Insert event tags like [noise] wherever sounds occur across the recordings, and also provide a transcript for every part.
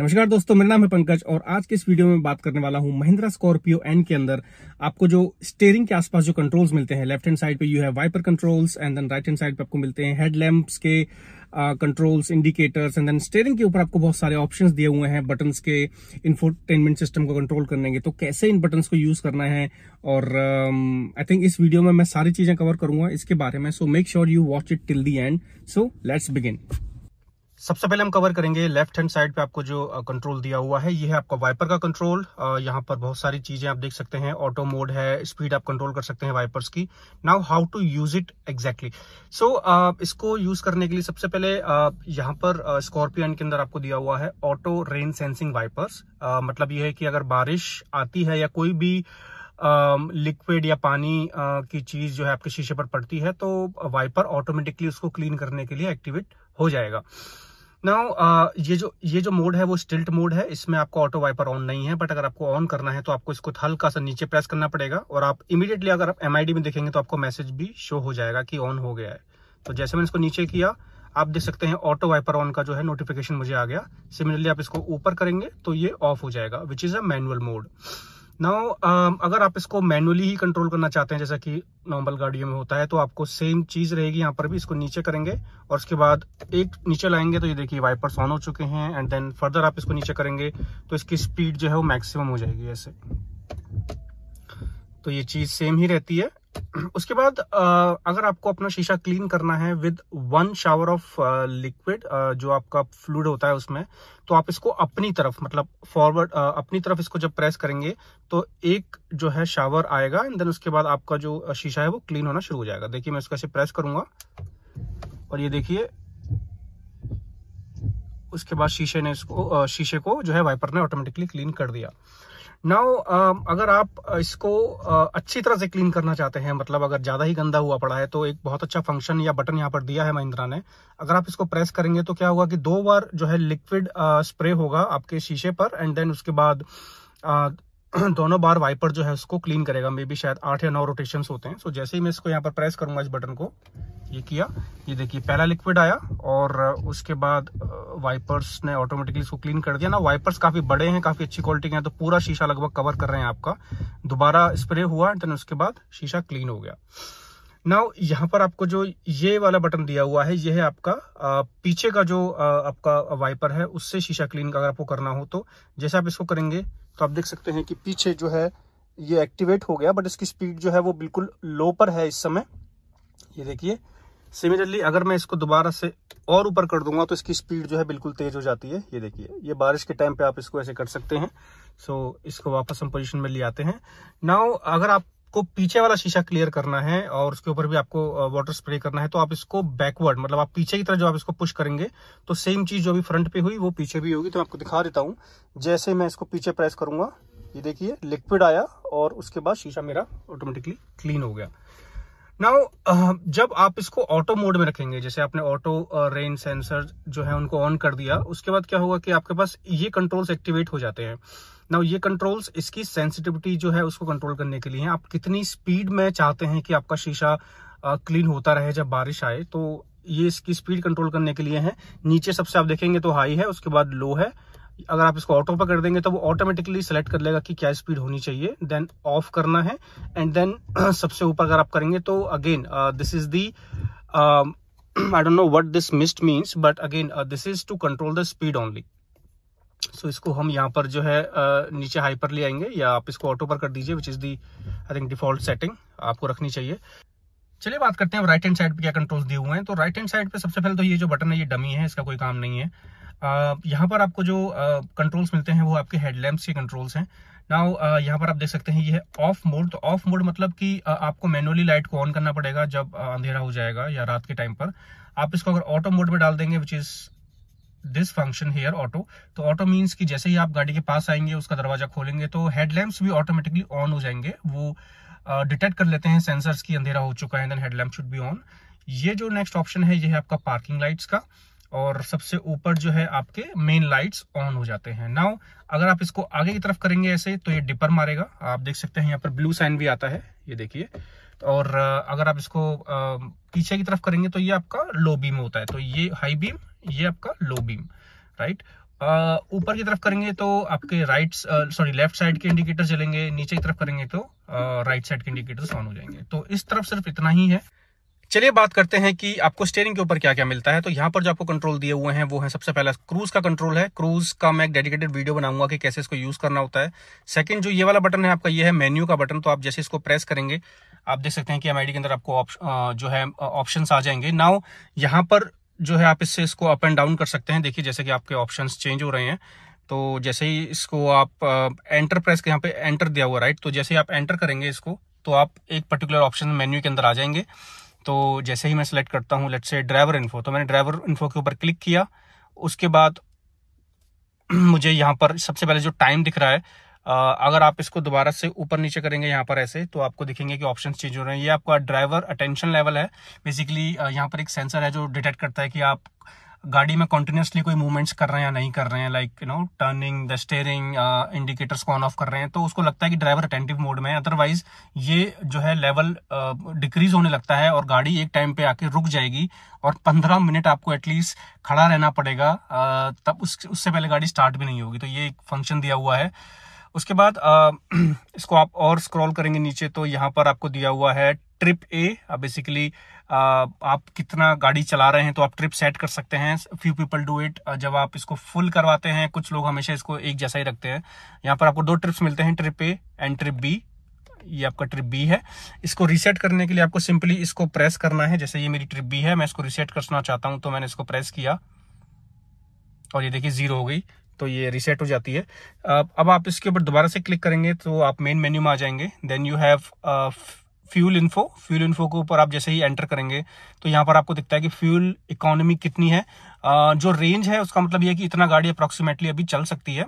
नमस्कार दोस्तों मेरा नाम है पंकज और आज के इस वीडियो में बात करने वाला हूं महिंद्रा स्कॉर्पियो एन के अंदर आपको जो स्टेयरिंग के आसपास जो कंट्रोल्स मिलते हैं लेफ्ट हैंड साइड पे यू है wiper controls and then right hand side पे आपको मिलते हैं हेडलैम्प्स के controls indicators and then steering के ऊपर आपको बहुत सारे ऑप्शन दिए हुए हैं बटन के इन्फोटेनमेंट सिस्टम को कंट्रोल करने के तो कैसे इन बटन को यूज करना है और आई um, थिंक इस वीडियो में मैं सारी चीजें कवर करूंगा इसके बारे में so make sure you watch it till the end so let's begin सबसे पहले हम कवर करेंगे लेफ्ट हैंड साइड पे आपको जो कंट्रोल दिया हुआ है ये है आपका वाइपर का कंट्रोल यहाँ पर बहुत सारी चीजें आप देख सकते हैं ऑटो मोड है स्पीड आप कंट्रोल कर सकते हैं वाइपर्स की now how to use it exactly so इसको यूज करने के लिए सबसे पहले uh, यहाँ पर स्कॉर्पियन uh, के अंदर आपको दिया हुआ है ऑटो रेन सेंसिंग वाइपर्स मतलब ये है कि अगर बारिश आती है या कोई भी लिक्विड uh, या पानी uh, की चीज जो है आपके शीशे पर पड़ती है तो वाइपर ऑटोमेटिकली उसको क्लीन करने के लिए एक्टिवेट हो जाएगा नाउ uh, ये जो ये जो मोड है वो स्टिल्ट मोड है इसमें आपको ऑटो वाइपर ऑन नहीं है बट अगर आपको ऑन करना है तो आपको इसको हल्का सा नीचे प्रेस करना पड़ेगा और आप इमीडिएटली अगर आप एम में देखेंगे तो आपको मैसेज भी शो हो जाएगा कि ऑन हो गया है तो जैसे मैंने इसको नीचे किया आप देख सकते हैं ऑटो वाइपर ऑन का जो है नोटिफिकेशन मुझे आ गया सिमिलरली आप इसको ऊपर करेंगे तो ये ऑफ हो जाएगा which is a manual mode now um, अगर आप इसको मैनुअली ही कंट्रोल करना चाहते हैं जैसा कि नॉर्मल गाड़ियों में होता है तो आपको सेम चीज़ रहेगी यहाँ पर भी इसको नीचे करेंगे और उसके बाद एक नीचे लाएंगे तो ये देखिए वाइपर्स ऑन हो चुके हैं एंड देन फर्दर आप इसको नीचे करेंगे तो इसकी स्पीड जो है वो मैक्सिमम हो जाएगी ऐसे तो ये चीज़ सेम ही रहती है [clears throat] उसके बाद अगर आपको अपना शीशा क्लीन करना है with one shower of liquid जो आपका फ्लूड होता है उसमें तो आप इसको अपनी तरफ मतलब फॉरवर्ड अपनी तरफ इसको जब प्रेस करेंगे तो एक जो है शावर आएगा एंड देन उसके बाद आपका जो शीशा है वो क्लीन होना शुरू हो जाएगा देखिए मैं उसका से प्रेस करूंगा और ये देखिए उसके बाद शीशे ने इसको शीशे को जो है वाइपर ने ऑटोमेटिकली क्लीन कर दिया नाउ um, अगर आप uh, इसको uh, अच्छी तरह से क्लीन करना चाहते हैं मतलब अगर ज़्यादा ही गंदा हुआ पड़ा है तो एक बहुत अच्छा फंक्शन या बटन यहाँ पर दिया है महिंद्रा ने अगर आप इसको प्रेस करेंगे तो क्या होगा कि दो बार जो है लिक्विड स्प्रे uh, होगा आपके शीशे पर एंड देन उसके बाद [clears throat] दोनों बार वाइपर जो है उसको क्लीन करेगा मे बी शायद आठ या नौ रोटेशन होते हैं सो so, जैसे ही मैं इसको यहाँ पर प्रेस करूंगा इस बटन को ये किया ये देखिए पहला लिक्विड आया और उसके बाद वाइपर्स ने ऑटोमेटिकली इसको क्लीन कर दिया ना वाइपर्स काफी बड़े हैं काफी अच्छी क्वालिटी के हैं तो पूरा शीशा लगभग कवर कर रहे हैं आपका दोबारा स्प्रे हुआ देन उसके बाद शीशा क्लीन हो गया नाउ यहाँ पर आपको जो ये वाला बटन दिया हुआ है ये है आपका आ, पीछे का जो आ, आपका वाइपर है उससे शीशा क्लीन का अगर आपको करना हो तो जैसे आप इसको करेंगे तो आप देख सकते हैं कि पीछे जो है ये एक्टिवेट हो गया बट इसकी स्पीड जो है वो बिल्कुल लो पर है इस समय ये देखिए सिमिलरली अगर मैं इसको दोबारा से और ऊपर कर दूंगा तो इसकी स्पीड जो है बिल्कुल तेज हो जाती है ये देखिए ये बारिश के टाइम पे आप इसको ऐसे कर सकते हैं सो so, इसको वापस हम पोजिशन में ले आते हैं नाउ अगर आपको पीछे वाला शीशा क्लियर करना है और उसके ऊपर भी आपको वाटर स्प्रे करना है तो आप इसको बैकवर्ड मतलब आप पीछे की तरफ जो आप इसको पुश करेंगे तो सेम चीज जो भी फ्रंट पे हुई वो पीछे भी होगी तो मैं आपको दिखा देता हूँ जैसे मैं इसको पीछे प्रेस करूंगा ये देखिए लिक्विड आया और उसके बाद शीशा मेरा ऑटोमेटिकली क्लीन हो गया नाउ uh, जब आप इसको ऑटो मोड में रखेंगे जैसे आपने ऑटो रेन सेंसर जो है उनको ऑन कर दिया उसके बाद क्या होगा कि आपके पास ये कंट्रोल्स एक्टिवेट हो जाते हैं नाउ ये कंट्रोल्स इसकी सेंसिटिविटी जो है उसको कंट्रोल करने के लिए हैं आप कितनी स्पीड में चाहते हैं कि आपका शीशा क्लीन uh, होता रहे जब बारिश आए तो ये इसकी स्पीड कंट्रोल करने के लिए है नीचे सबसे आप देखेंगे तो हाई है उसके बाद लो है अगर आप इसको ऑटो पर कर देंगे तो वो ऑटोमेटिकली सेलेक्ट कर लेगा कि क्या स्पीड होनी चाहिए देन ऑफ करना है एंड देन [clears throat] सबसे ऊपर अगर आप करेंगे तो again this is the I don't know what this missed means but again this is to control the speed only so इसको हम यहाँ पर जो है uh, नीचे हाई पर ले आएंगे या आप इसको ऑटो पर कर दीजिए which is the I think default setting आपको रखनी चाहिए चलिए बात करते हैं राइट हैंड साइड पे क्या कंट्रोल्स दिए हुए हैं तो राइट हैंड साइड पे सबसे पहले तो ये जो बटन है ये डमी है इसका कोई काम नहीं है यहाँ पर आपको जो कंट्रोल्स मिलते हैं वो आपके हेडलैम्प्स के कंट्रोल्स हैं नाउ यहाँ पर आप देख सकते हैं ये है ऑफ मोड तो ऑफ मोड मतलब कि आपको मैनुअली लाइट को ऑन करना पड़ेगा जब अंधेरा हो जाएगा या रात के टाइम पर आप इसको अगर ऑटो मोड में डाल देंगे which is this function here auto तो ऑटो मीन्स कि जैसे ही आप गाड़ी के पास आएंगे उसका दरवाजा खोलेंगे तो हेडलैम्प्स भी ऑटोमेटिकली ऑन हो जाएंगे वो डिटेक्ट uh, कर लेते हैं सेंसर्स की अंधेरा हो चुका है then headlamp should be on ये जो नेक्स्ट ऑप्शन है ये है आपका पार्किंग लाइट्स का और सबसे ऊपर जो है आपके मेन लाइट्स ऑन हो जाते हैं नाउ अगर आप इसको आगे की तरफ करेंगे ऐसे तो ये डिपर मारेगा आप देख सकते हैं यहाँ पर ब्लू साइन भी आता है ये देखिए और अगर आप इसको पीछे की तरफ करेंगे तो ये आपका लो बीम होता है तो ये हाई बीम ये आपका लो बीम राइट ऊपर की तरफ करेंगे तो आपके राइट सॉरी लेफ्ट साइड के इंडिकेटर चलेंगे नीचे की तरफ करेंगे तो राइट साइड के इंडिकेटर ऑन हो जाएंगे तो इस तरफ सिर्फ इतना ही है चलिए बात करते हैं कि आपको स्टेयरिंग के ऊपर क्या क्या मिलता है तो यहाँ पर जो आपको कंट्रोल दिए हुए हैं वो है सबसे पहला क्रूज का कंट्रोल है क्रूज का मैं एक डेडिकेटेड वीडियो बनाऊंगा कि कैसे इसको यूज करना होता है सेकंड जो ये वाला बटन है आपका ये है मेन्यू का बटन तो आप जैसे इसको प्रेस करेंगे आप देख सकते हैं कि एम के अंदर आपको आ, जो है ऑप्शन आ जाएंगे नाउ यहाँ पर जो है आप इससे इसको अप एंड डाउन कर सकते हैं देखिए जैसे कि आपके ऑप्शन चेंज हो रहे हैं तो जैसे ही इसको आप एंटर प्रेस के यहाँ पे एंटर दिया हुआ राइट तो जैसे ही आप एंटर करेंगे इसको तो आप एक पर्टिकुलर ऑप्शन मेन्यू के अंदर आ जाएंगे तो जैसे ही मैं सेलेक्ट करता हूँ लेट से ड्राइवर इन्फो तो मैंने ड्राइवर इन्फो के ऊपर क्लिक किया उसके बाद [clears throat] मुझे यहाँ पर सबसे पहले जो टाइम दिख रहा है अगर आप इसको दोबारा से ऊपर नीचे करेंगे यहाँ पर ऐसे तो आपको दिखेंगे कि ऑप्शन चेंज हो रहे हैं ये आपका ड्राइवर अटेंशन लेवल है बेसिकली यहाँ पर एक सेंसर है जो डिटेक्ट करता है कि आप गाड़ी में कॉन्टिन्यूसली कोई मूवमेंट्स कर रहे हैं या नहीं कर रहे हैं like you know turning the steering indicators को ऑन ऑफ कर रहे हैं तो उसको लगता है कि ड्राइवर अटेंटिव मोड में है अदरवाइज ये जो है लेवल डिक्रीज uh, होने लगता है और गाड़ी एक टाइम पे आके रुक जाएगी और पंद्रह मिनट आपको एटलीस्ट खड़ा रहना पड़ेगा uh, तब उस उससे पहले गाड़ी स्टार्ट भी नहीं होगी तो ये एक फंक्शन दिया हुआ है उसके बाद uh, [clears throat] इसको आप और स्क्रॉल करेंगे नीचे तो यहाँ पर आपको दिया हुआ है ट्रिप ए बेसिकली आप कितना गाड़ी चला रहे हैं तो आप ट्रिप सेट कर सकते हैं फ्यू पीपल डू इट जब आप इसको फुल करवाते हैं कुछ लोग हमेशा इसको एक जैसा ही रखते हैं यहाँ पर आपको दो ट्रिप्स मिलते हैं trip A and trip B ये आपका ट्रिप बी है इसको रिसेट करने के लिए आपको सिंपली इसको प्रेस करना है जैसे ये मेरी ट्रिप बी है मैं इसको रीसेट करना चाहता हूँ तो मैंने इसको प्रेस किया और ये देखिए ज़ीरो हो गई तो ये रिसेट हो जाती है अब आप इसके ऊपर दोबारा से क्लिक करेंगे तो आप मेन मेन्यू में आ जाएंगे then you have fuel info fuel info के ऊपर आप जैसे ही एंटर करेंगे तो यहाँ पर आपको दिखता है कि फ्यूल इकोनॉमी कितनी है जो रेंज है उसका मतलब यह है कि इतना गाड़ी अप्रोक्सीमेटली अभी चल सकती है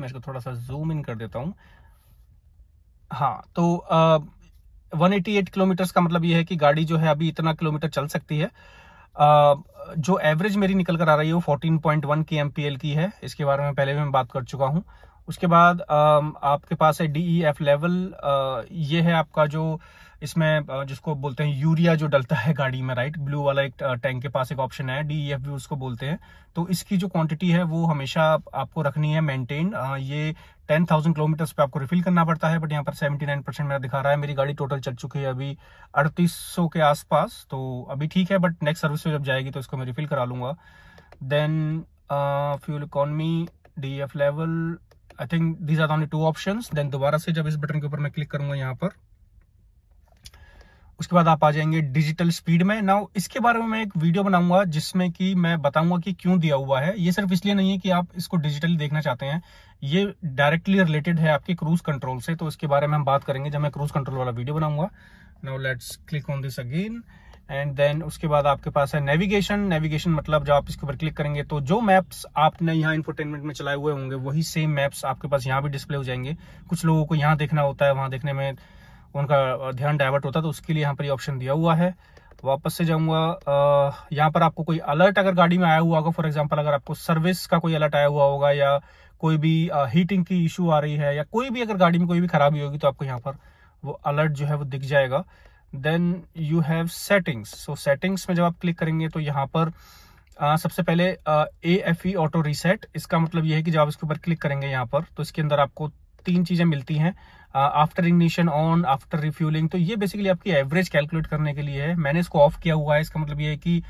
मैं इसको थोड़ा सा जूम इन कर देता हूँ हाँ तो एटी एट किलोमीटर्स का मतलब यह है कि गाड़ी जो है अभी इतना किलोमीटर चल सकती है आ, जो एवरेज मेरी निकल कर आ रही है वो 14.1 के एम की है इसके बारे में पहले भी मैं बात कर चुका हूँ उसके बाद आपके पास है डी ई एफ लेवल ये है आपका जो इसमें जिसको बोलते हैं यूरिया जो डलता है गाड़ी में राइट ब्लू वाला एक टैंक के पास एक ऑप्शन है डी ई एफ भी उसको बोलते हैं तो इसकी जो क्वांटिटी है वो हमेशा आपको रखनी है मेंटेन ये टेन थाउजेंड किलोमीटर्स पे आपको रिफिल करना पड़ता है बट यहाँ पर सेवेंटी नाइन परसेंट मेरा दिखा रहा है मेरी गाड़ी टोटल चल चुकी है अभी अड़तीस सौ के आसपास तो अभी ठीक है बट नेक्स्ट सर्विस में जब जाएगी तो इसको मैं रिफिल करा लूंगा then fuel economy D F level I think these are only two option then दोबारा से जब इस बटन के ऊपर मैं क्लिक करूंगा यहाँ पर उसके बाद आप आ जाएंगे डिजिटल स्पीड में नाउ इसके बारे में मैं एक वीडियो बनाऊंगा जिसमें कि मैं बताऊंगा कि क्यों दिया हुआ है ये सिर्फ इसलिए नहीं है कि आप इसको डिजिटली देखना चाहते हैं ये डायरेक्टली रिलेटेड है आपके क्रूज कंट्रोल से तो इसके बारे में हम बात करेंगे जब मैं क्रूज कंट्रोल वाला वीडियो बनाऊंगा now let's click on this again and then उसके बाद आपके पास है नेविगेशन नेविगेशन मतलब जब आप इसके ऊपर क्लिक करेंगे तो जो मैप्स आपने यहाँ इंफोटेनमेंट में चलाए हुए होंगे वही सेम मैप्स आपके पास यहाँ भी डिस्प्ले हो जाएंगे कुछ लोगों को यहाँ देखना होता है वहाँ देखने में उनका ध्यान डाइवर्ट होता है तो उसके लिए यहाँ पर ये ऑप्शन दिया हुआ है वापस से जाऊँगा यहाँ पर आपको कोई अलर्ट अगर गाड़ी में आया हुआ होगा फॉर एग्जाम्पल अगर आपको सर्विस का कोई अलर्ट आया हुआ होगा या कोई भी हीटिंग की इशू आ रही है या कोई भी अगर गाड़ी में कोई भी खराबी होगी तो आपको यहाँ पर वो अलर्ट जो है वो दिख जाएगा then you have settings so settings में जब आप क्लिक करेंगे तो यहाँ पर आ, सबसे पहले A F E auto reset इसका मतलब यह है कि जब आप इसके ऊपर क्लिक करेंगे यहाँ पर तो इसके अंदर आपको तीन चीज़ें मिलती हैं after ignition on after refuelling तो ये बेसिकली आपकी एवरेज कैलकुलेट करने के लिए है मैंने इसको ऑफ किया हुआ है इसका मतलब ये है कि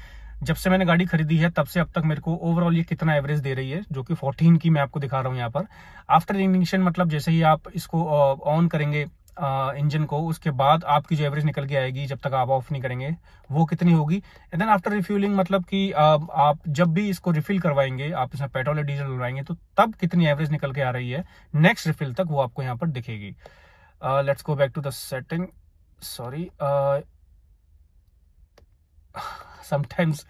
जब से मैंने गाड़ी खरीदी है तब से अब तक मेरे को ओवरऑल ये कितना एवरेज दे रही है जो कि 14 की मैं आपको दिखा रहा हूँ यहाँ पर आफ्टर इग्निशन मतलब जैसे ही आप इसको ऑन करेंगे इंजन को उसके बाद आपकी जो एवरेज निकल के आएगी जब तक आप ऑफ नहीं करेंगे वो कितनी होगी एंड देन आफ्टर रिफ्यूलिंग मतलब कि आप जब भी इसको रिफिल करवाएंगे आप इसमें पेट्रोल या डीजल डलवाएंगे तो तब कितनी एवरेज निकल के आ रही है नेक्स्ट रिफिल तक वो आपको यहाँ पर दिखेगी let's go back to the setting sorry sometimes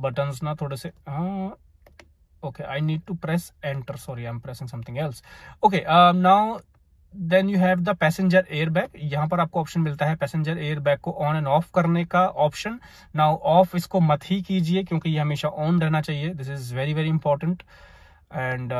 buttons ना थोड़े से हाँ okay i need to press enter sorry i'm pressing something else okay um, now then you have the passenger airbag यहाँ पर आपको ऑप्शन मिलता है पैसेंजर एयरबैग को ऑन एंड ऑफ करने का ऑप्शन नाउ ऑफ इसको मत ही कीजिए क्योंकि ये हमेशा ऑन रहना चाहिए this is very very important and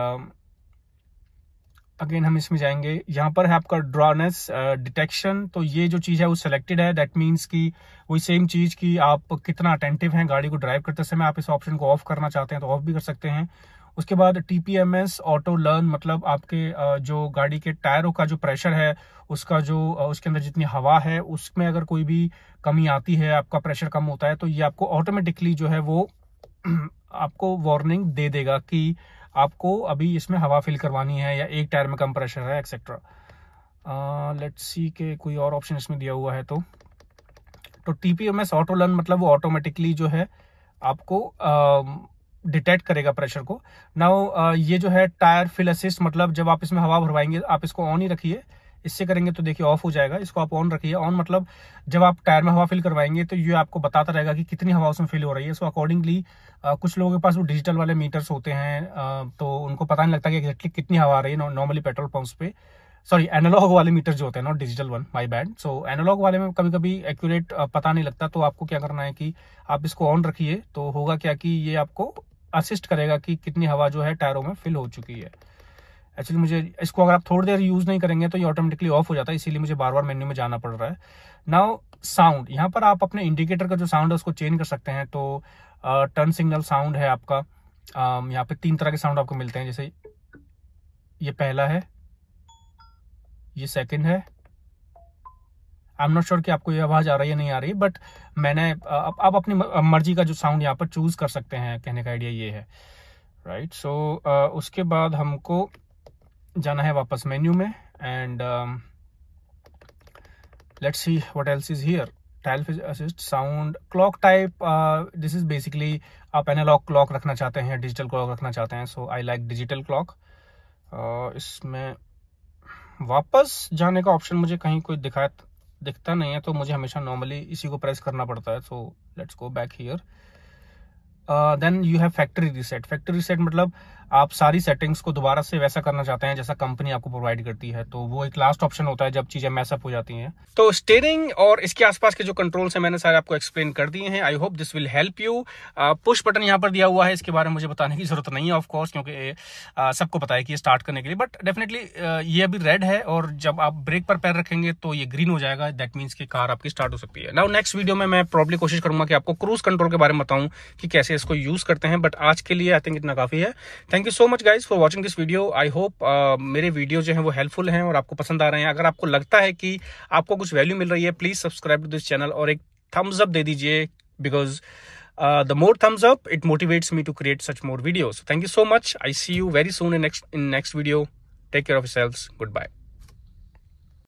again हम इसमें जाएंगे यहाँ पर है आपका ड्रॉनेस डिटेक्शन uh, तो ये जो चीज़ है वो सिलेक्टेड है दैट मीन्स कि वही सेम चीज़ की आप कितना अटेंटिव हैं गाड़ी को ड्राइव करते समय आप इस ऑप्शन को ऑफ करना चाहते हैं तो ऑफ भी कर सकते हैं उसके बाद टीपीएमएस ऑटो लर्न मतलब आपके जो गाड़ी के टायरों का जो प्रेशर है उसका जो उसके अंदर जितनी हवा है उसमें अगर कोई भी कमी आती है आपका प्रेशर कम होता है तो ये आपको ऑटोमेटिकली जो है वो [clears throat] आपको वार्निंग दे देगा कि आपको अभी इसमें हवा फिल करवानी है या एक टायर में कम प्रेशर है एक्सेट्रा लेट्स सी के कोई और ऑप्शन इसमें दिया हुआ है तो तो T P M S auto learn मतलब वो ऑटोमेटिकली जो है आपको uh, डिटेक्ट करेगा प्रेशर को नाउ ये जो है टायर फिल असिस्ट मतलब जब आप इसमें हवा भरवाएंगे आप इसको ऑन ही रखिए इससे करेंगे तो देखिए ऑफ हो जाएगा इसको आप ऑन रखिए ऑन मतलब जब आप टायर में हवा फिल करवाएंगे तो ये आपको बताता रहेगा कि कितनी हवा उसमें फिल हो रही है सो अकॉर्डिंगली कुछ लोगों के पास वो डिजिटल वाले मीटर्स होते हैं तो उनको पता नहीं लगता कि एग्जैक्टली कितनी हवा आ रही है नॉर्मली पेट्रोल पंप्स पे सॉरी एनालॉग वाले मीटर जो होते हैं not digital one my bad so analogue वाले में कभी कभी एक्यूरेट पता नहीं लगता तो आपको क्या करना है कि आप इसको ऑन रखिए तो होगा क्या कि ये आपको असिस्ट करेगा कि कितनी हवा जो है टायरों में फिल हो चुकी है एक्चुअली मुझे इसको अगर आप थोड़ी देर यूज़ नहीं करेंगे तो ये ऑटोमेटिकली ऑफ हो जाता है इसीलिए मुझे बार बार मेन्यू में जाना पड़ रहा है नाउ साउंड यहाँ पर आप अपने इंडिकेटर का जो साउंड है उसको चेंज कर सकते हैं तो टर्न सिग्नल साउंड है आपका यहाँ पे तीन तरह के साउंड आपको मिलते हैं जैसे ये पहला है ये सेकंड है आई एम नॉट श्योर कि आपको ये आवाज़ आ रही है नहीं आ रही बट मैंने आप, अपनी मर्जी का जो साउंड यहाँ पर चूज़ कर सकते हैं कहने का आइडिया ये है right right? So so, uh, उसके बाद हमको जाना है वापस मेन्यू में and let's see what else is here tile assist sound clock type this is basically आप एनालॉग क्लॉक रखना चाहते हैं डिजिटल क्लॉक रखना चाहते हैं so I like digital clock इसमें वापस जाने का ऑप्शन मुझे कहीं कोई दिखाया दिखता नहीं है तो मुझे हमेशा नॉर्मली इसी को प्रेस करना पड़ता है so let's go back here then you have factory reset factory reset मतलब आप सारी सेटिंग्स को दोबारा से वैसा करना चाहते हैं जैसा कंपनी आपको प्रोवाइड करती है तो वो एक लास्ट ऑप्शन होता है जब चीजें मैसअप हो जाती हैं तो स्टेयरिंग और इसके आसपास के जो कंट्रोल्स हैं मैंने सारे आपको एक्सप्लेन कर दिए हैं I hope this will help you push button यहाँ पर दिया हुआ है इसके बारे में मुझे बताने की जरूरत नहीं है ऑफकोर्स क्योंकि सबको पता है कि स्टार्ट करने के लिए बट डेफिनेटली ये अभी रेड है और जब आप ब्रेक पर पैर रखेंगे तो ये ग्रीन हो जाएगा दैट मीन्स की कार आपकी स्टार्ट हो सकती है नाउ नेक्स्ट वीडियो में मैं प्रॉब्लम कोशिश करूंगा कि आपको क्रूज कंट्रोल के बारे में बताऊं कि कैसे इसको यूज करते हैं बट आज के लिए आई थिंक इतना काफी है thank thank you so much guys for watching this video I hope मेरे वीडियो जो है वो हेल्पफुल हैं और आपको पसंद आ रहे हैं अगर आपको लगता है कि आपको कुछ वैल्यू मिल रही है please subscribe to this channel और एक थम्स अप दे दीजिए because the more thumbs up it motivates me to create such more videos thank you so much I see you very soon in next in next video take care of self good bye